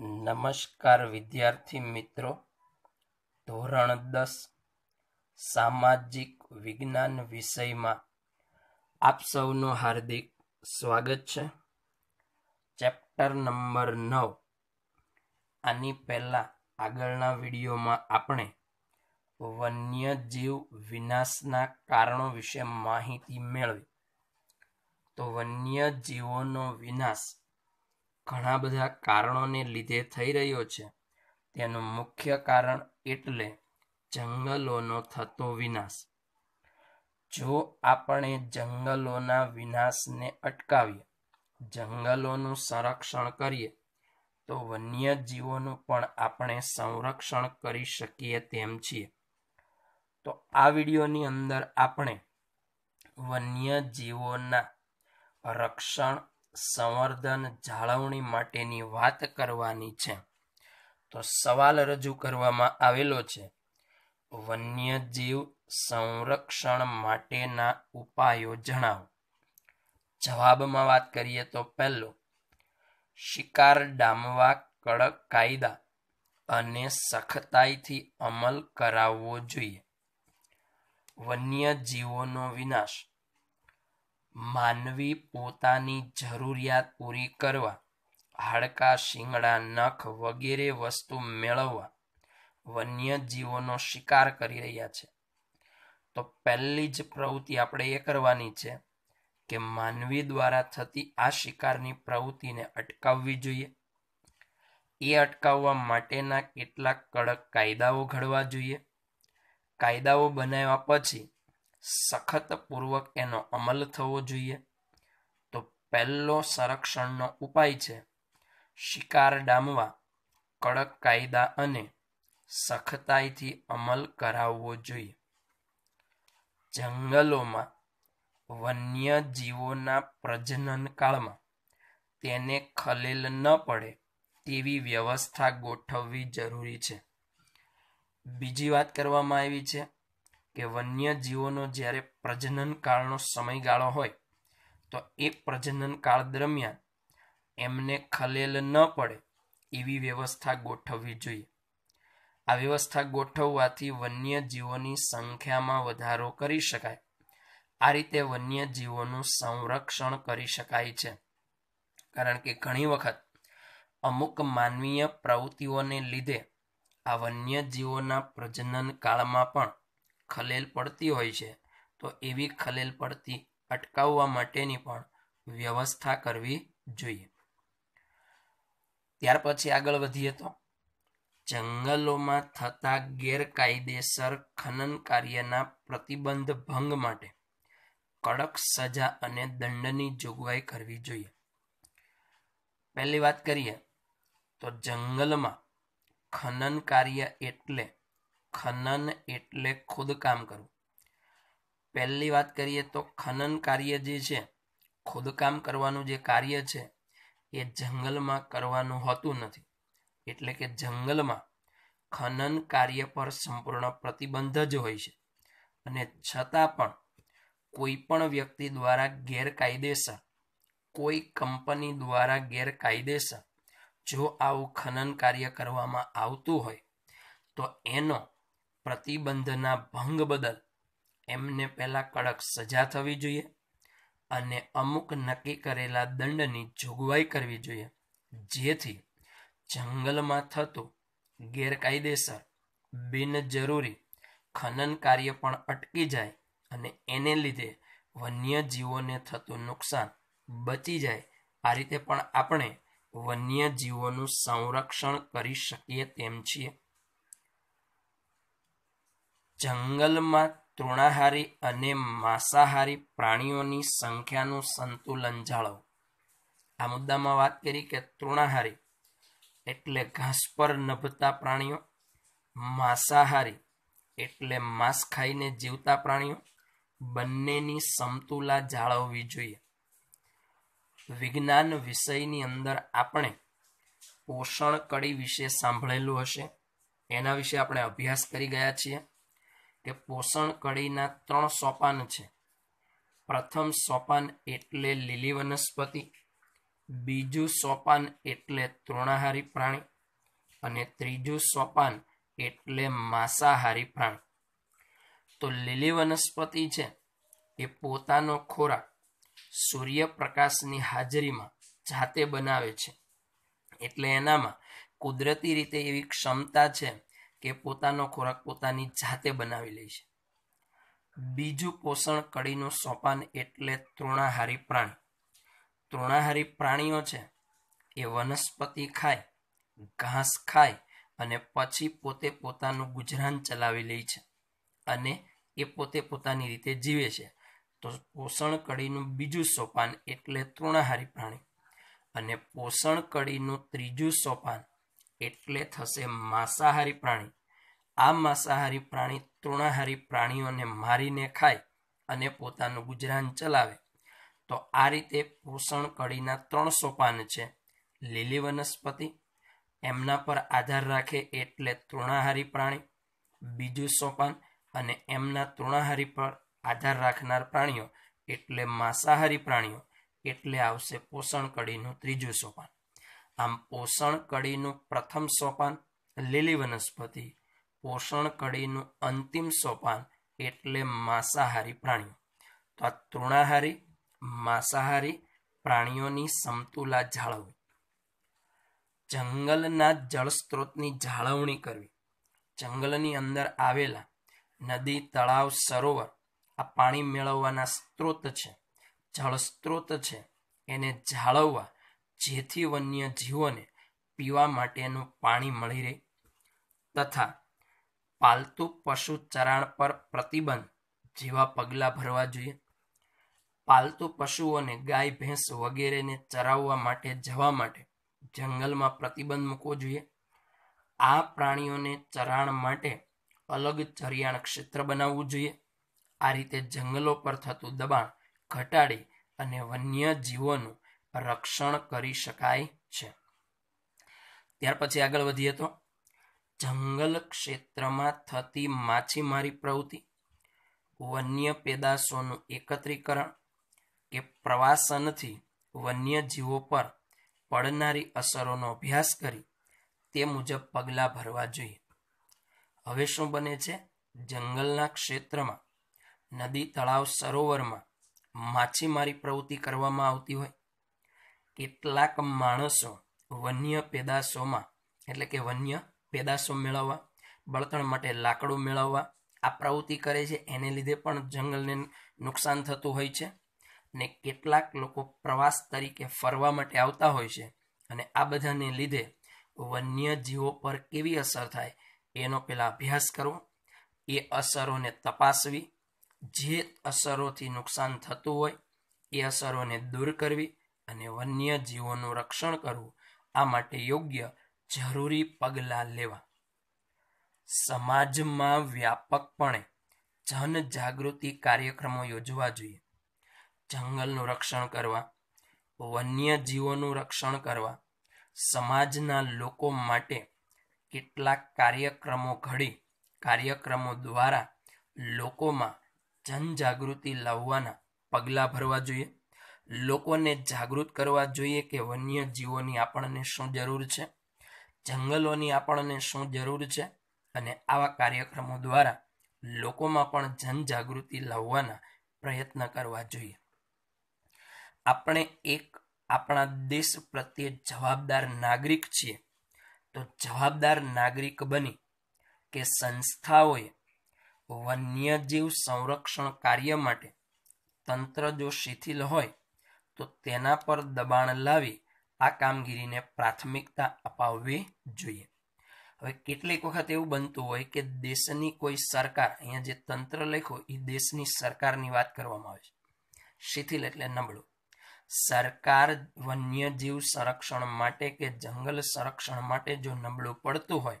નમસ્કાર વિદ્યાર્થી મિત્રો ધોરણ દસ સામાજિક વિજ્ઞાન વિષયમાં આપ સૌનું હાર્દિક સ્વાગત છે ચેપ્ટર નંબર નવ આની પહેલાં આગળના વિડીયોમાં આપણે વન્યજીવ વિનાશના કારણો વિશે માહિતી મેળવી તો વન્યજીવોનો વિનાશ ઘણા બધા કારણોને લીધે થઈ રહ્યો છે તેનું મુખ્ય કારણ એટલે જંગલોનો થતો વિનાશ જો આપણે જંગલોના વિનાશને અટકાવીએ જંગલોનું સંરક્ષણ કરીએ તો વન્યજીવોનું પણ આપણે સંરક્ષણ કરી શકીએ તેમ છીએ તો આ વિડીયોની અંદર આપણે વન્યજીવોના રક્ષણ સંવર્ધન જાળવણી માટેની વાત કરવાની છે તો સવાલ રજૂ કરવામાં આવેલો છે વન્યજીવ સંરક્ષણ માટેના ઉપાયો જણાવો જવાબમાં વાત કરીએ તો પહેલો શિકાર ડામવા કડક કાયદા અને સખતાઈથી અમલ કરાવવો જોઈએ વન્ય જીવોનો વિનાશ માનવી પોતાની જરૂરિયાત પૂરી કરવા હાડકા શિંગડા નખ વગેરે વસ્તુ મેળવવા વન્ય જીવોનો શિકાર કરી રહ્યા છે તો પહેલી જ પ્રવૃત્તિ આપણે એ કરવાની છે કે માનવી દ્વારા થતી આ શિકારની પ્રવૃત્તિને અટકાવવી જોઈએ એ અટકાવવા માટેના કેટલાક કડક કાયદાઓ ઘડવા જોઈએ કાયદાઓ બનાવ્યા પછી સખતપૂર્વક એનો અમલ થવો જોઈએ તો પહેલો સંરક્ષણનો ઉપાય છે શિકાર ડામવા કડક કાયદા અને સખતાઈથી અમલ કરાવવો જોઈએ જંગલોમાં વન્ય જીવોના પ્રજનન કાળમાં તેને ખલેલ ન પડે તેવી વ્યવસ્થા ગોઠવવી જરૂરી છે બીજી વાત કરવામાં આવી છે કે વન્ય જીવોનો જ્યારે પ્રજનન કાળનો સમયગાળો હોય તો એ પ્રજનન કાળ દરમિયાન એમને ખલેલ ન પડે એવી વ્યવસ્થા ગોઠવવી જોઈએ આ વ્યવસ્થા ગોઠવવાથી વન્ય જીવોની સંખ્યામાં વધારો કરી શકાય આ રીતે વન્ય જીવોનું સંરક્ષણ કરી શકાય છે કારણ કે ઘણી વખત અમુક માનવીય પ્રવૃત્તિઓને લીધે આ વન્ય જીવોના પ્રજનન કાળમાં પણ ખલેલ પડતી હોય છે તો એવી ખલેલ પડતી અટકાવવા માટેની પણ વ્યવસ્થા કરવી જોઈએ ત્યાર પછી આગળ વધીએ તો જંગલોમાં થતા ગેરકાયદેસર ખનન કાર્યના પ્રતિબંધ ભંગ માટે કડક સજા અને દંડની જોગવાઈ કરવી જોઈએ પહેલી વાત કરીએ તો જંગલમાં ખનન કાર્ય એટલે ખનન એટલે ખોદકામ કરવું પહેલી વાત કરીએ તો ખનન કાર્ય જે છે ખોદકામ કરવાનું જે કાર્ય છે એ જંગલમાં કરવાનું હોતું નથી એટલે કે જંગલમાં ખનન કાર્ય પર સંપૂર્ણ પ્રતિબંધ જ હોય છે અને છતાં પણ કોઈ પણ વ્યક્તિ દ્વારા ગેરકાયદેસર કોઈ કંપની દ્વારા ગેરકાયદેસર જો આવું ખનન કાર્ય કરવામાં આવતું હોય તો એનો પ્રતિબંધના ભંગ બદલ એમને પહેલાં કડક સજા થવી જોઈએ અને અમુક નક્કી કરેલા દંડની જોગવાઈ કરવી જોઈએ જેથી જંગલમાં થતું ગેરકાયદેસર બિનજરૂરી ખનન કાર્ય પણ અટકી જાય અને એને લીધે વન્યજીવોને થતું નુકસાન બચી જાય આ રીતે પણ આપણે વન્યજીવોનું સંરક્ષણ કરી શકીએ તેમ છીએ જંગલમાં તૃણાહારી અને માંસાહારી પ્રાણીઓની સંખ્યાનું સંતુલન જાળવો આ મુદ્દામાં વાત કરી કે તૃણાહારી એટલે ઘાસ પર નભતા પ્રાણીઓ માંસાહારી એટલે માંસ ખાઈને જીવતા પ્રાણીઓ બંનેની સમતુલા જાળવવી જોઈએ વિજ્ઞાન વિષયની અંદર આપણે પોષણ કડી વિશે સાંભળેલું હશે એના વિશે આપણે અભ્યાસ કરી ગયા છીએ કે પોષણ કડીના ત્રણ સોપાન છે પ્રથમ સોપાન એટલે લીલી વનસ્પતિ બીજું સોપાન એટલે તૃણાહારી પ્રાણી અને ત્રીજું સોપાન એટલે માંસાહારી પ્રાણી તો લીલી વનસ્પતિ છે એ પોતાનો ખોરાક સૂર્યપ્રકાશની હાજરીમાં જાતે બનાવે છે એટલે એનામાં કુદરતી રીતે એવી ક્ષમતા છે કે પોતાનો ખોરાક પોતાની જાતે બનાવી લે છે બીજું પોષણ કડીનું સોપાન એટલે તૃણાહારી પ્રાણી તૃણાહારી પ્રાણીઓ છે એ વનસ્પતિ ખાય ઘાસ ખાય અને પછી પોતે પોતાનું ગુજરાન ચલાવી લે છે અને એ પોતે પોતાની રીતે જીવે છે તો પોષણ કડીનું બીજું સોપાન એટલે તૃણાહારી પ્રાણી અને પોષણ કડીનું ત્રીજું સોપાન એટલે થશે માંસાહારી પ્રાણી આ માંસાહારી પ્રાણી તૃણાહારી પ્રાણીઓને મારીને ખાય અને પોતાનું ગુજરાન ચલાવે તો આ રીતે પોષણ કડીના ત્રણ સોપાન છે લીલી વનસ્પતિ એમના પર આધાર રાખે એટલે તૃણાહારી પ્રાણી બીજું સોપાન અને એમના તૃણાહારી પર આધાર રાખનાર પ્રાણીઓ એટલે માંસાહારી પ્રાણીઓ એટલે આવશે પોષણ કડીનું ત્રીજું સોપાન આમ પોષણ કડીનું પ્રથમ સોપાન લીલી વનસ્પતિ પોષણ કડીનું અંતિમ સોપાન એટલે માંસાહારી પ્રાણીઓ તો આ તૃણાહારી માંસાહારી પ્રાણીઓની સમતુલા જાળવવી જંગલના જળસ્ત્રોતની જાળવણી કરવી જંગલની અંદર આવેલા નદી તળાવ સરોવર આ પાણી મેળવવાના સ્ત્રોત છે જળસ્ત્રોત છે એને જાળવવા જેથી વન્ય જીવોને પીવા માટેનું પાણી મળી રહે તથા પાલતુ પશુ ચરાણ પર પ્રતિબંધ જેવા પગલાં ભરવા જોઈએ પાલતુ પશુઓને ગાય ભેંસ વગેરેને ચરાવવા માટે જવા માટે જંગલમાં પ્રતિબંધ મૂકવો જોઈએ આ પ્રાણીઓને ચરાણ માટે અલગ ચરિયાણ ક્ષેત્ર બનાવવું જોઈએ આ રીતે જંગલો પર થતું દબાણ ઘટાડી અને વન્ય જીવોનું રક્ષણ કરી શકાય છે ત્યાર પછી આગળ વધીએ તો જંગલ ક્ષેત્રમાં થતી માછીમારી પ્રવૃત્તિ વન્ય પેદાશોનું એકત્રીકરણ કે પ્રવાસનથી વન્યજીવો પર પડનારી અસરોનો અભ્યાસ કરી તે મુજબ પગલાં ભરવા જોઈએ હવે શું બને છે જંગલના ક્ષેત્રમાં નદી તળાવ સરોવરમાં માછીમારી પ્રવૃત્તિ કરવામાં આવતી હોય કેટલાક માણસો વન્ય પેદાશોમાં એટલે કે વન્ય પેદાશો મેળવવા બળતણ માટે લાકડું મેળવવા આ પ્રવૃત્તિ કરે છે એને લીધે પણ જંગલને નુકસાન થતું હોય છે ને કેટલાક લોકો પ્રવાસ તરીકે ફરવા માટે આવતા હોય છે અને આ બધાને લીધે વન્ય જીવો પર કેવી અસર થાય એનો પહેલાં અભ્યાસ કરવો એ અસરોને તપાસવી જે અસરોથી નુકસાન થતું હોય એ અસરોને દૂર કરવી અને વન્ય જીવોનું રક્ષણ કરવું આ માટે યોગ્ય જરૂરી પગલાં લેવા સમાજમાં વ્યાપકપણે જનજાગૃતિ કાર્યક્રમો યોજવા જોઈએ જંગલનું રક્ષણ કરવા વન્ય જીવોનું રક્ષણ કરવા સમાજના લોકો માટે કેટલાક કાર્યક્રમો ઘડી કાર્યક્રમો દ્વારા લોકોમાં જનજાગૃતિ લાવવાના પગલાં ભરવા જોઈએ લોકોને જાગૃત કરવા જોઈએ કે વન્ય જીવોની આપણને શું જરૂર છે જંગલોની આપણને શું જરૂર છે અને આવા કાર્યક્રમો દ્વારા લોકોમાં પણ જનજાગૃતિ લાવવાના પ્રયત્ન કરવા જોઈએ આપણે એક આપણા દેશ પ્રત્યે જવાબદાર નાગરિક છીએ તો જવાબદાર નાગરિક બની કે સંસ્થાઓએ વન્યજીવ સંરક્ષણ કાર્ય માટે તંત્ર જો શિથિલ હોય તો તેના પર દબાણ લાવી આ કામગીરીને પ્રાથમિકતા અપાવવી જોઈએ હવે કેટલીક વખત એવું બનતું હોય કે દેશની કોઈ સરકાર અહીંયા જે તંત્ર લખ્યો એ દેશની સરકારની વાત કરવામાં આવે છે શિથિલ એટલે નબળું સરકાર વન્યજીવ સંરક્ષણ માટે કે જંગલ સંરક્ષણ માટે જો નબળું પડતું હોય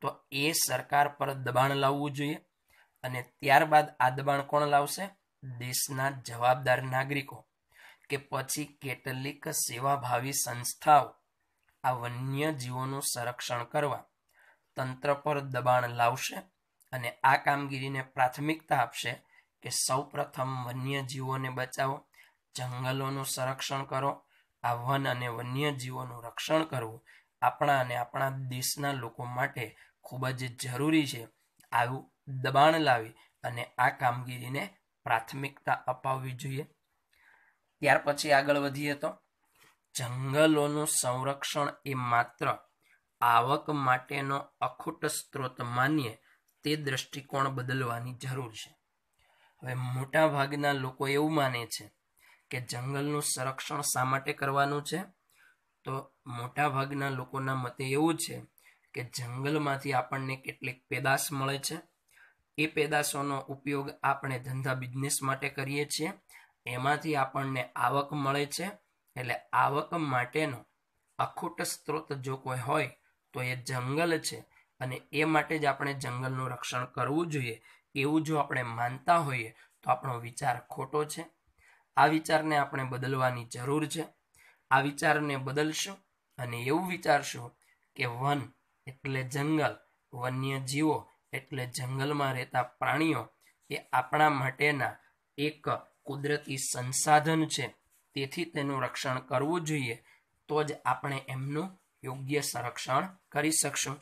તો એ સરકાર પર દબાણ લાવવું જોઈએ અને ત્યારબાદ આ દબાણ કોણ લાવશે દેશના જવાબદાર નાગરિકો કે પછી કેટલીક સેવાભાવી સંસ્થાઓ આ વન્યજીવોનું સંરક્ષણ કરવા તંત્ર પર દબાણ લાવશે અને આ કામગીરીને પ્રાથમિકતા આપશે કે સૌ સૌપ્રથમ વન્યજીવોને બચાવો જંગલોનું સંરક્ષણ કરો આ વન અને વન્યજીવોનું રક્ષણ કરવું આપણા અને આપણા દેશના લોકો માટે ખૂબ જ જરૂરી છે આવું દબાણ લાવી અને આ કામગીરીને પ્રાથમિકતા અપાવવી જોઈએ ત્યાર પછી આગળ વધીએ તો જંગલોનું સંરક્ષણ એ માત્ર આવક માટેનો અખૂટ સ્ત્રોત માનીએ તે દ્રષ્ટિકોણ બદલવાની જરૂર છે હવે મોટા ભાગના લોકો એવું માને છે કે જંગલનું સંરક્ષણ શા માટે કરવાનું છે તો મોટા ભાગના લોકોના મતે એવું છે કે જંગલમાંથી આપણને કેટલીક પેદાશ મળે છે એ પેદાશોનો ઉપયોગ આપણે ધંધા બિઝનેસ માટે કરીએ છીએ એમાંથી આપણને આવક મળે છે એટલે આવક માટેનો અખૂટ સ્ત્રોત જો કોઈ હોય તો એ જંગલ છે અને એ માટે જ આપણે જંગલનું રક્ષણ કરવું જોઈએ એવું જો આપણે માનતા હોઈએ તો આપણો વિચાર ખોટો છે આ વિચારને આપણે બદલવાની જરૂર છે આ વિચારને બદલશું અને એવું વિચારશું કે વન એટલે જંગલ વન્ય જીવો એટલે જંગલમાં રહેતા પ્રાણીઓ એ આપણા માટેના એક કુદરતી સંસાધન છે તેથી તેનું રક્ષણ કરવું જોઈએ તો જ આપણે એમનું યોગ્ય સંરક્ષણ કરી શકશું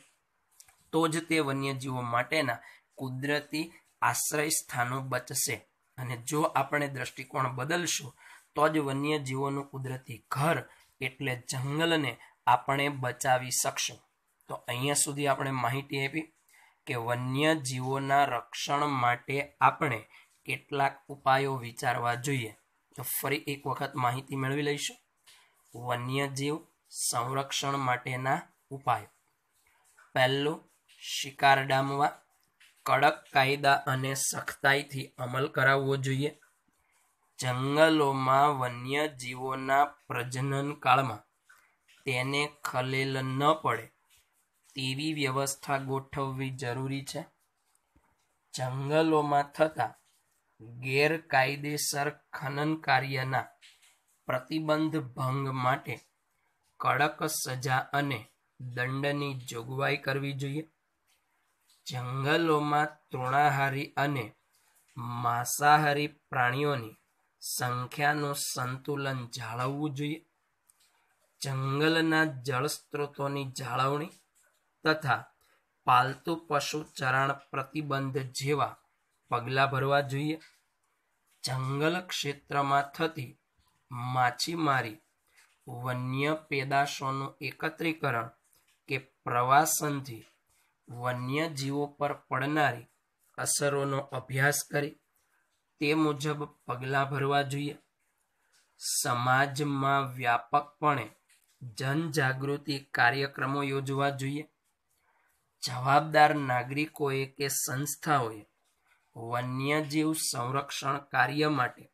તો જ તે વન્યજીવો માટેના કુદરતી આશ્રય સ્થાનો બચશે અને જો આપણે દ્રષ્ટિકોણ બદલશું તો જ વન્યજીવોનું કુદરતી ઘર એટલે જંગલને આપણે બચાવી શકશું તો અહીંયા સુધી આપણે માહિતી આપી કે વન્યજીવોના રક્ષણ માટે આપણે કેટલાક ઉપાયો વિચારવા જોઈએ તો ફરી એક વખત માહિતી મેળવી લઈશું વન્યજીવ સંરક્ષણ માટેના ઉપાયો પહેલું શિકાર ડામવા કડક કાયદા અને સખ્તાઈથી અમલ કરાવવો જોઈએ જંગલોમાં વન્યજીવોના પ્રજનન કાળમાં તેને ખલેલ ન પડે તેવી વ્યવસ્થા ગોઠવવી જરૂરી છે જંગલોમાં થતા ગેરકાયદેસર ખનન કાર્યના પ્રતિબંધ ભંગ માટે કડક સજા અને દંડની જોગવાઈ કરવી જોઈએ જંગલોમાં તૃણાહારી અને માંસાહારી પ્રાણીઓની સંખ્યાનું સંતુલન જાળવવું જોઈએ જંગલના જળસ્ત્રોતોની જાળવણી તથા પાલતુ પશુ ચરણ પ્રતિબંધ જેવા પગલાં ભરવા જોઈએ જંગલ ક્ષેત્રમાં થતી માછીમારી વન્ય પેદાશોનું એકત્રીકરણ કે પ્રવાસનથી વન્ય જીવો પર પડનારી અસરોનો અભ્યાસ કરી તે મુજબ પગલાં ભરવા જોઈએ સમાજમાં વ્યાપકપણે જનજાગૃતિ કાર્યક્રમો યોજવા જોઈએ જવાબદાર નાગરિકોએ કે સંસ્થાઓએ વન્યજીવ સંરક્ષણ કાર્ય માટે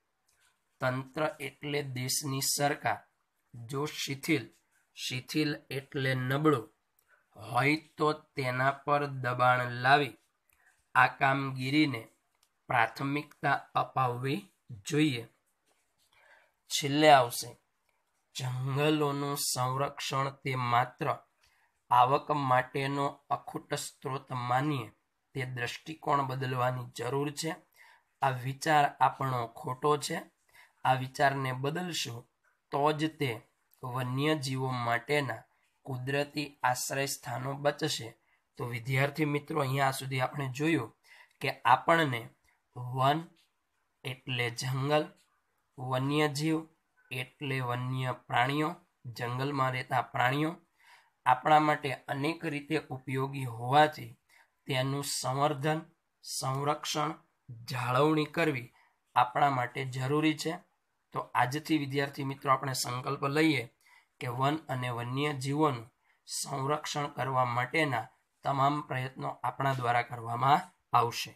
તંત્ર એટલે દેશની સરકાર જો શિથિલ શિથિલ એટલે નબળું હોય તો તેના પર દબાણ લાવી આ કામગીરીને પ્રાથમિકતા અપાવવી જોઈએ છેલ્લે આવશે જંગલોનું સંરક્ષણ તે માત્ર આવક માટેનો અખૂટ સ્ત્રોત માનીએ તે દ્રષ્ટિકોણ બદલવાની જરૂર છે આ વિચાર આપણો ખોટો છે આ વિચારને બદલશું તો જ તે વન્યજીવો માટેના કુદરતી આશ્રય સ્થાનો બચશે તો વિદ્યાર્થી મિત્રો અહીંયા સુધી આપણે જોયું કે આપણને વન એટલે જંગલ વન્યજીવ એટલે વન્ય પ્રાણીઓ જંગલમાં રહેતા પ્રાણીઓ આપણા માટે અનેક રીતે ઉપયોગી હોવાથી તેનું સંવર્ધન સંરક્ષણ જાળવણી કરવી આપણા માટે જરૂરી છે તો આજથી વિદ્યાર્થી મિત્રો આપણે સંકલ્પ લઈએ કે વન અને વન્ય જીવોનું સંરક્ષણ કરવા માટેના તમામ પ્રયત્નો આપણા દ્વારા કરવામાં આવશે